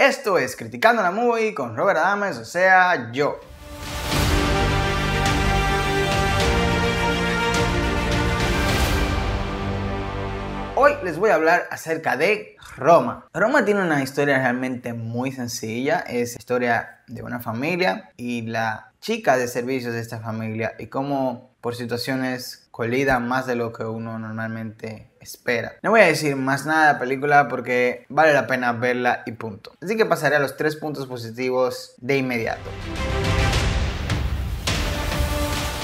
Esto es Criticando la Movie con Robert Adams, o sea, yo. Hoy les voy a hablar acerca de Roma. Roma tiene una historia realmente muy sencilla, es historia de una familia y la chica de servicios de esta familia y cómo por situaciones colida más de lo que uno normalmente espera. No voy a decir más nada de la película porque vale la pena verla y punto. Así que pasaré a los tres puntos positivos de inmediato.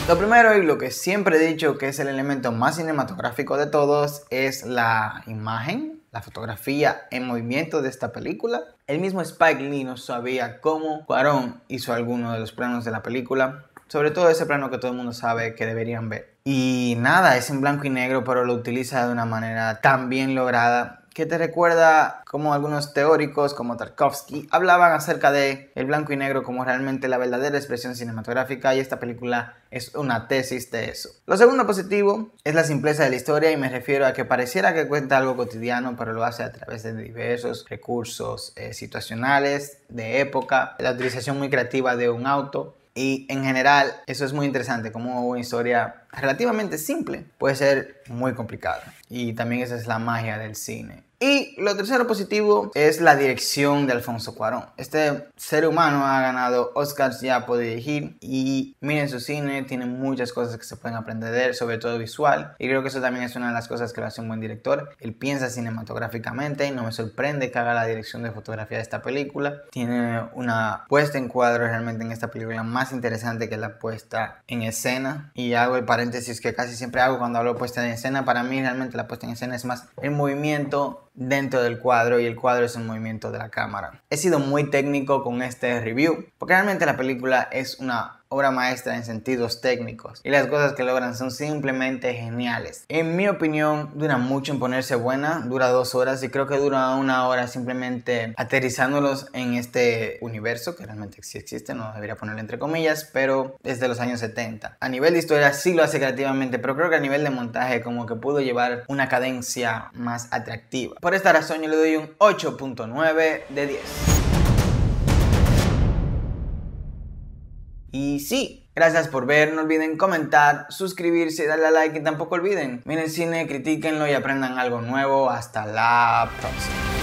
Lo primero y lo que siempre he dicho que es el elemento más cinematográfico de todos es la imagen, la fotografía en movimiento de esta película. El mismo Spike Lee no sabía cómo Cuarón hizo alguno de los planos de la película sobre todo ese plano que todo el mundo sabe que deberían ver. Y nada, es en blanco y negro, pero lo utiliza de una manera tan bien lograda que te recuerda como algunos teóricos como Tarkovsky hablaban acerca de el blanco y negro como realmente la verdadera expresión cinematográfica y esta película es una tesis de eso. Lo segundo positivo es la simpleza de la historia y me refiero a que pareciera que cuenta algo cotidiano pero lo hace a través de diversos recursos eh, situacionales de época, la utilización muy creativa de un auto y en general, eso es muy interesante, como una historia relativamente simple puede ser muy complicado. Y también esa es la magia del cine. Y lo tercero positivo es la dirección de Alfonso Cuarón. Este ser humano ha ganado Oscars ya por dirigir y miren su cine, tiene muchas cosas que se pueden aprender de él, sobre todo visual. Y creo que eso también es una de las cosas que lo hace un buen director. Él piensa cinematográficamente y no me sorprende que haga la dirección de fotografía de esta película. Tiene una puesta en cuadro realmente en esta película más interesante que la puesta en escena y hago el que casi siempre hago cuando hablo de puesta en escena, para mí realmente la puesta en escena es más el movimiento dentro del cuadro y el cuadro es el movimiento de la cámara. He sido muy técnico con este review porque realmente la película es una obra maestra en sentidos técnicos y las cosas que logran son simplemente geniales. En mi opinión, dura mucho en ponerse buena, dura dos horas y creo que dura una hora simplemente aterrizándolos en este universo que realmente sí existe, no debería ponerlo entre comillas, pero es de los años 70. A nivel de historia sí lo hace creativamente, pero creo que a nivel de montaje como que pudo llevar una cadencia más atractiva. Por esta razón yo le doy un 8.9 de 10. Y sí, gracias por ver, no olviden comentar, suscribirse, darle a like y tampoco olviden, miren cine, critiquenlo y aprendan algo nuevo. Hasta la próxima.